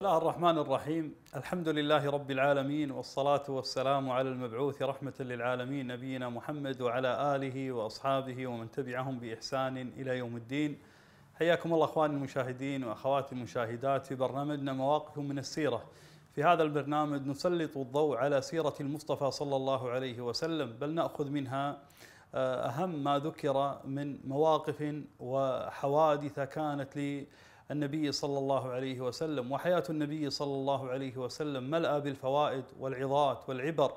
بسم الله الرحمن الرحيم الحمد لله رب العالمين والصلاة والسلام على المبعوث رحمة للعالمين نبينا محمد وعلى آله وأصحابه ومن تبعهم بإحسان إلى يوم الدين حياكم الله أخواني المشاهدين وأخواتي المشاهدات في برنامجنا مواقف من السيرة في هذا البرنامج نسلط الضوء على سيرة المصطفى صلى الله عليه وسلم بل نأخذ منها آه، أهم ما ذكر من مواقف وحوادث كانت لي النبي صلى الله عليه وسلم وحياة النبي صلى الله عليه وسلم ملأ بالفوائد والعظات والعبر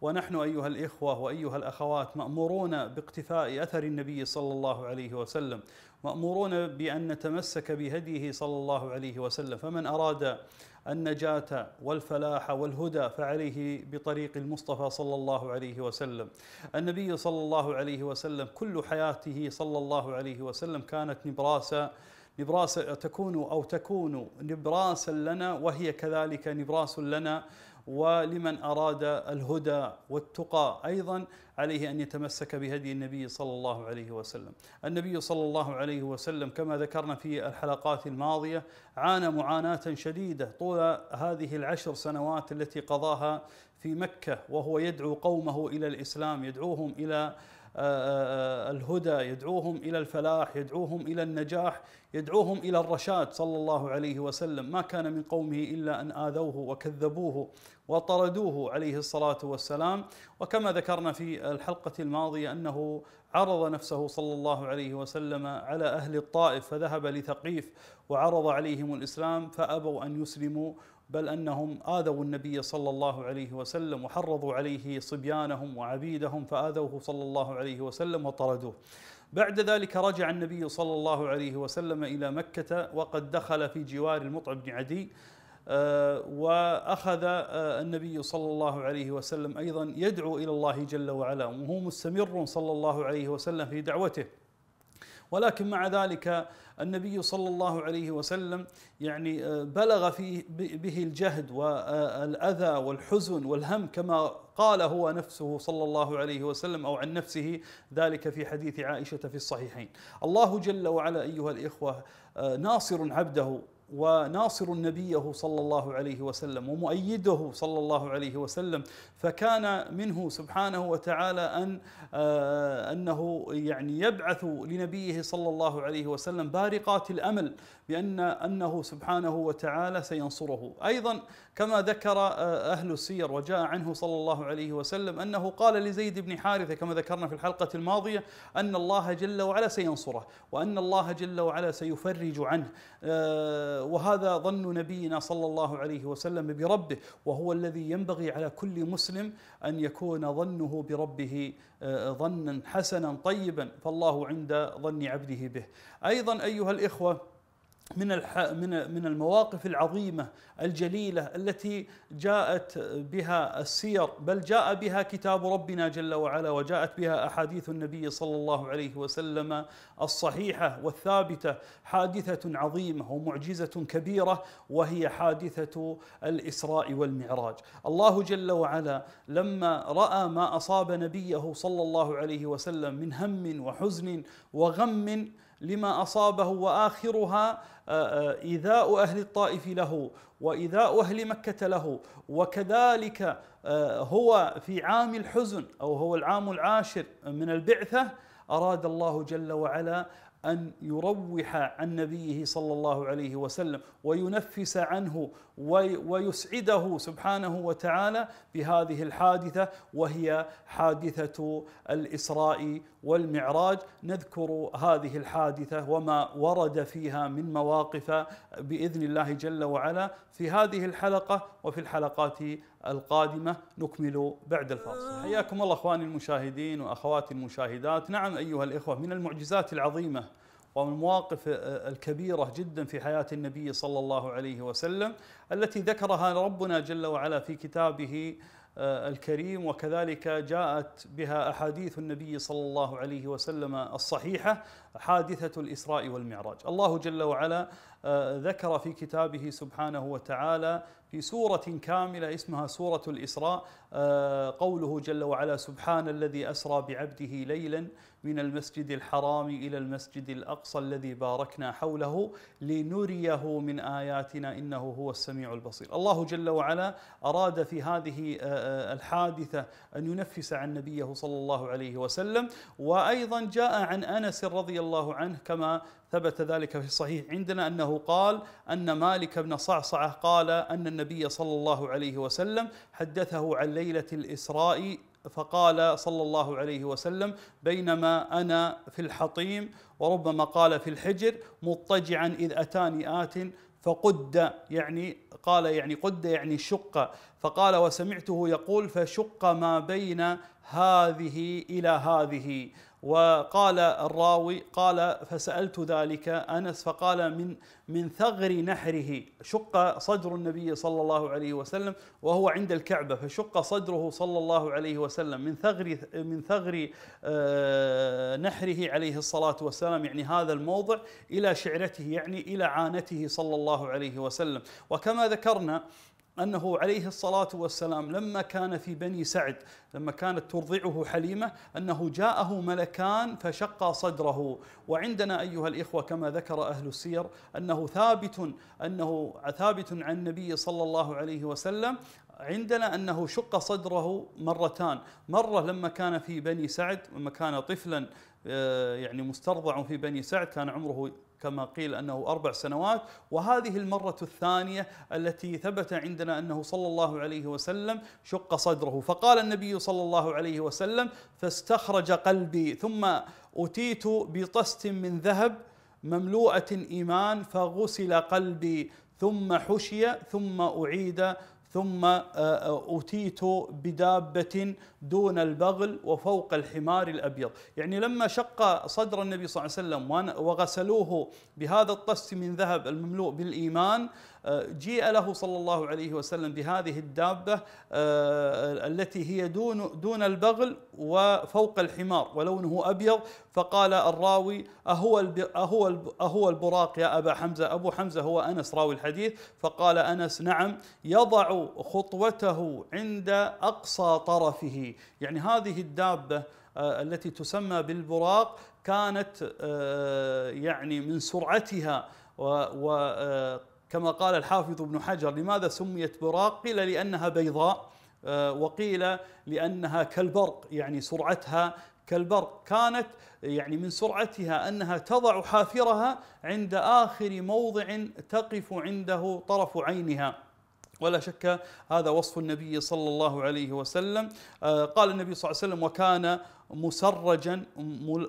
ونحن أيها الإخوة وأيها الأخوات مأمورون باقتفاء أثر النبي صلى الله عليه وسلم مأمورون بأن نتمسك بهديه صلى الله عليه وسلم فمن أراد النجاة والفلاح والهدى فعليه بطريق المصطفى صلى الله عليه وسلم. النبي صلى الله عليه وسلم كل حياته صلى الله عليه وسلم كانت نبراسا نبراس تكون أو تكون نبراسا لنا وهي كذلك نبراس لنا ولمن أراد الهدى والتقى أيضا عليه أن يتمسك بهدي النبي صلى الله عليه وسلم النبي صلى الله عليه وسلم كما ذكرنا في الحلقات الماضية عانى معاناة شديدة طول هذه العشر سنوات التي قضاها في مكة وهو يدعو قومه إلى الإسلام يدعوهم إلى آه، آه، آه، الهدى يدعوهم إلى الفلاح يدعوهم إلى النجاح يدعوهم إلى الرشاد صلى الله عليه وسلم ما كان من قومه إلا أن آذوه وكذبوه وطردوه عليه الصلاة والسلام وكما ذكرنا في الحلقة الماضية أنه عرض نفسه صلى الله عليه وسلم على أهل الطائف فذهب لثقيف وعرض عليهم الاسلام فابوا ان يسلموا بل انهم اذوا النبي صلى الله عليه وسلم وحرضوا عليه صبيانهم وعبيدهم فاذوه صلى الله عليه وسلم وطردوه. بعد ذلك رجع النبي صلى الله عليه وسلم الى مكه وقد دخل في جوار المطعم بن عدي آه، واخذ آه، النبي صلى الله عليه وسلم ايضا يدعو الى الله جل وعلا وهو مستمر صلى الله عليه وسلم في دعوته. ولكن مع ذلك النبي صلى الله عليه وسلم يعني آه، بلغ فيه به الجهد والأذى آه، والحزن والهم كما قال هو نفسه صلى الله عليه وسلم أو عن نفسه ذلك في حديث عائشة في الصحيحين الله جل وعلا أيها الإخوة آه، ناصر عبده وناصر نبيه صلى الله عليه وسلم ومؤيده صلى الله عليه وسلم فكان منه سبحانه وتعالى ان آه، انه يعني يبعث لنبيه صلى الله عليه وسلم بارقات الامل بان انه سبحانه وتعالى سينصره ايضا كما ذكر آه، اهل السير وجاء عنه صلى الله عليه وسلم انه قال لزيد بن حارثه كما ذكرنا في الحلقه الماضيه ان الله جل وعلا سينصره وان الله جل وعلا سيفرج عنه آه، وهذا ظن نبينا صلى الله عليه وسلم بربه وهو الذي ينبغي على كل مسلم ان يكون ظنه بربه آه، ظنا حسنا طيبا فالله عند ظن عبده به ايضا ايها الاخوه من من من المواقف العظيمه الجليله التي جاءت بها السير بل جاء بها كتاب ربنا جل وعلا وجاءت بها احاديث النبي صلى الله عليه وسلم الصحيحه والثابته حادثه عظيمه ومعجزه كبيره وهي حادثه الاسراء والمعراج. الله جل وعلا لما راى ما اصاب نبيه صلى الله عليه وسلم من هم وحزن وغم لما اصابه واخرها آه، آه، ايذاء اهل الطائف له وايذاء اهل مكه له وكذلك آه، هو في عام الحزن او هو العام العاشر من البعثه اراد الله جل وعلا أن يروح عن نبيه صلى الله عليه وسلم وينفس عنه ويسعده سبحانه وتعالى بهذه الحادثة وهي حادثة الإسراء والمعراج نذكر هذه الحادثة وما ورد فيها من مواقف بإذن الله جل وعلا في هذه الحلقة وفي الحلقات القادمة نكمل بعد الفاصل حياكم الله أخواني المشاهدين وأخواتي المشاهدات نعم أيها الإخوة من المعجزات العظيمة ومن المواقف الكبيرة جدا في حياة النبي صلى الله عليه وسلم التي ذكرها ربنا جل وعلا في كتابه آه، الكريم وكذلك جاءت بها احاديث النبي صلى الله عليه وسلم الصحيحه حادثه الاسراء والمعراج، الله جل وعلا ذكر في كتابه سبحانه وتعالى في سورة كاملة اسمها سورة الإسراء آه، قوله جل وعلا سبحان الذي أسرى بعبده ليلا من المسجد الحرام إلى المسجد الأقصى الذي باركنا حوله لنريه من آياتنا إنه هو السميع البصير الله جل وعلا أراد في هذه آه، آه، الحادثة أن ينفس عن نبيه صلى الله عليه وسلم وأيضا جاء عن أنس رضي الله عنه كما ثبت ذلك في الصحيح عندنا أنه قال أن مالك بن صعصعة قال أن النبي صلى الله عليه وسلم حدثه عن ليلة الإسراء فقال صلى الله عليه وسلم بينما أنا في الحطيم وربما قال في الحجر مضطجعا إذ أتاني آتٍ فقد يعني قال يعني قد يعني شق فقال وسمعته يقول فشق ما بين هذه الى هذه وقال الراوي قال فسألت ذلك أنس فقال من من ثغر نحره شق صدر النبي صلى الله عليه وسلم وهو عند الكعبة فشق صدره صلى الله عليه وسلم من ثغر من ثغر آه، نحره عليه الصلاة والسلام يعني هذا الموضع إلى شعرته يعني إلى عانته صلى الله عليه وسلم وكما ذكرنا أنه عليه الصلاة والسلام لما كان في بني سعد لما كانت ترضعه حليمة أنه جاءه ملكان فشق صدره وعندنا أيها الإخوة كما ذكر أهل السير أنه ثابت أنه ثابت عن النبي صلى الله عليه وسلم عندنا انه شق صدره مرتان، مره لما كان في بني سعد لما كان طفلا آه، يعني مسترضع في بني سعد كان عمره كما قيل أنه أربع سنوات وهذه المرة الثانية التي ثبت عندنا أنه صلى الله عليه وسلم شق صدره فقال النبي صلى الله عليه وسلم فاستخرج قلبي ثم أتيت بطست من ذهب مملوءة إيمان فغسل قلبي ثم حشي ثم أعيد ثم أتيت آه، آه، بدابة دون البغل وفوق الحمار الأبيض يعني لما شق صدر النبي صلى الله عليه وسلم وغسلوه بهذا الطست من ذهب المملوء بالإيمان جيء له صلى الله عليه وسلم بهذه الدابة آه، التي هي دون دون البغل وفوق الحمار ولونه أبيض فقال الراوي أهو أهو أهو البراق يا أبا حمزة أبو حمزة هو أنس راوي الحديث فقال أنس نعم يضع خطوته عند أقصى طرفه يعني هذه الدابة آه، التي تسمى بالبراق كانت آه، يعني من سرعتها و كما قال الحافظ ابن حجر لماذا سميت براق قيل لأنها بيضاء آه، وقيل لأنها كالبرق يعني سرعتها كالبرق كانت يعني من سرعتها انها تضع حافرها عند اخر موضع تقف عنده طرف عينها ولا شك هذا وصف النبي صلى الله عليه وسلم آه، قال النبي صلى الله عليه وسلم وكان مسرجا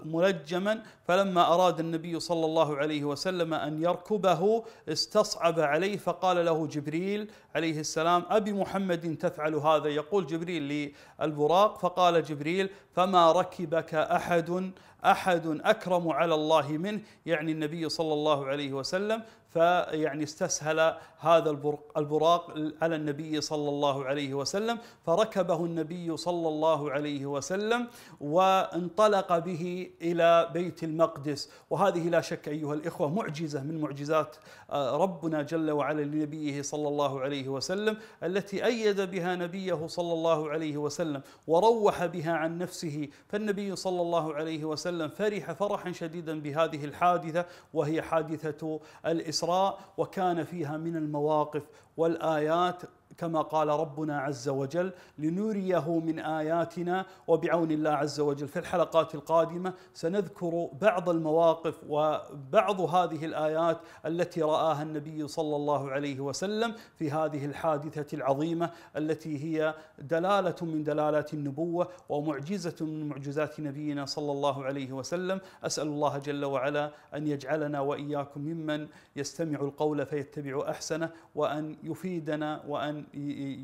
ملجما فلما اراد النبي صلى الله عليه وسلم ان يركبه استصعب عليه فقال له جبريل عليه السلام ابي محمد تفعل هذا يقول جبريل للبراق فقال جبريل فما ركبك احد احد اكرم على الله منه يعني النبي صلى الله عليه وسلم فيعني استسهل هذا البراق على النبي صلى الله عليه وسلم فركبه النبي صلى الله عليه وسلم وانطلق به الى بيت المقدس وهذه لا شك ايها الاخوه معجزه من معجزات آه، ربنا جل وعلا لنبيه صلى الله عليه وسلم التي ايد بها نبيه صلى الله عليه وسلم وروح بها عن نفسه فالنبي صلى الله عليه وسلم فرح فرحا شديدا بهذه الحادثه وهي حادثه الاسراء الإسراء وكان فيها من المواقف والآيات كما قال ربنا عز وجل لنريه من اياتنا وبعون الله عز وجل في الحلقات القادمه سنذكر بعض المواقف وبعض هذه الايات التي راها النبي صلى الله عليه وسلم في هذه الحادثه العظيمه التي هي دلاله من دلالات النبوه ومعجزه من معجزات نبينا صلى الله عليه وسلم اسال الله جل وعلا ان يجعلنا واياكم ممن يستمع القول فيتبع احسنه وان يفيدنا وان وأن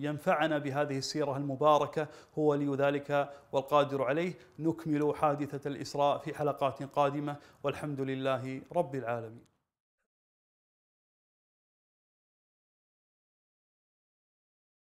ينفعنا بهذه السيرة المباركة هو ولي ذلك والقادر عليه نكمل حادثة الإسراء في حلقات قادمة والحمد لله رب العالمين